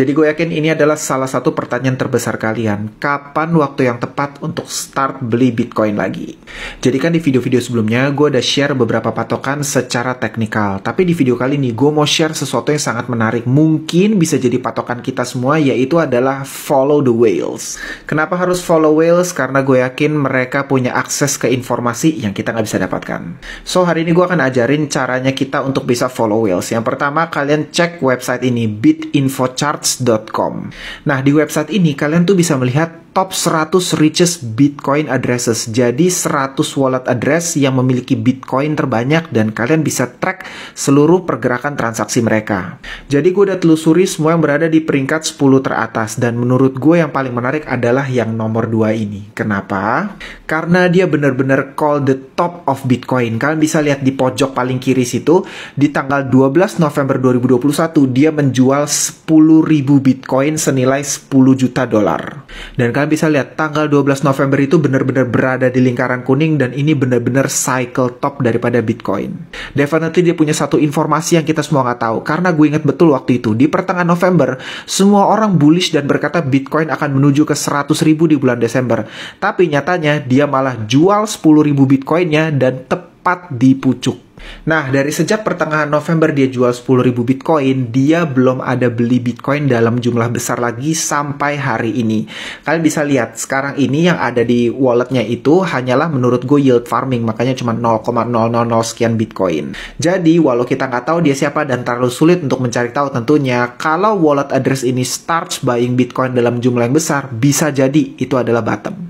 Jadi gue yakin ini adalah salah satu pertanyaan terbesar kalian. Kapan waktu yang tepat untuk start beli Bitcoin lagi? Jadi kan di video-video sebelumnya gue udah share beberapa patokan secara teknikal. Tapi di video kali ini gue mau share sesuatu yang sangat menarik. Mungkin bisa jadi patokan kita semua yaitu adalah follow the whales. Kenapa harus follow whales? Karena gue yakin mereka punya akses ke informasi yang kita nggak bisa dapatkan. So hari ini gue akan ajarin caranya kita untuk bisa follow whales. Yang pertama kalian cek website ini bitinfocharts Nah, di website ini kalian tuh bisa melihat top 100 richest Bitcoin addresses. Jadi 100 wallet address yang memiliki Bitcoin terbanyak dan kalian bisa track seluruh pergerakan transaksi mereka. Jadi gue udah telusuri semua yang berada di peringkat 10 teratas dan menurut gue yang paling menarik adalah yang nomor 2 ini. Kenapa? Karena dia bener-bener call the top of Bitcoin. Kalian bisa lihat di pojok paling kiri situ di tanggal 12 November 2021 dia menjual 10.000 Bitcoin senilai 10 juta dolar. Dan kalian bisa lihat tanggal 12 November itu benar-benar berada di lingkaran kuning dan ini benar-benar cycle top daripada Bitcoin. Definitely dia punya satu informasi yang kita semua nggak tahu karena gue inget betul waktu itu di pertengahan November semua orang bullish dan berkata Bitcoin akan menuju ke 100 ribu di bulan Desember. Tapi nyatanya dia malah jual 10 ribu Bitcoinnya dan tepat tepat di pucuk. Nah, dari sejak pertengahan November dia jual 10.000 Bitcoin, dia belum ada beli Bitcoin dalam jumlah besar lagi sampai hari ini. Kalian bisa lihat, sekarang ini yang ada di walletnya itu hanyalah menurut gue yield farming, makanya cuma 0,000 sekian Bitcoin. Jadi, walau kita nggak tahu dia siapa dan terlalu sulit untuk mencari tahu tentunya, kalau wallet address ini starts buying Bitcoin dalam jumlah yang besar, bisa jadi itu adalah bottom.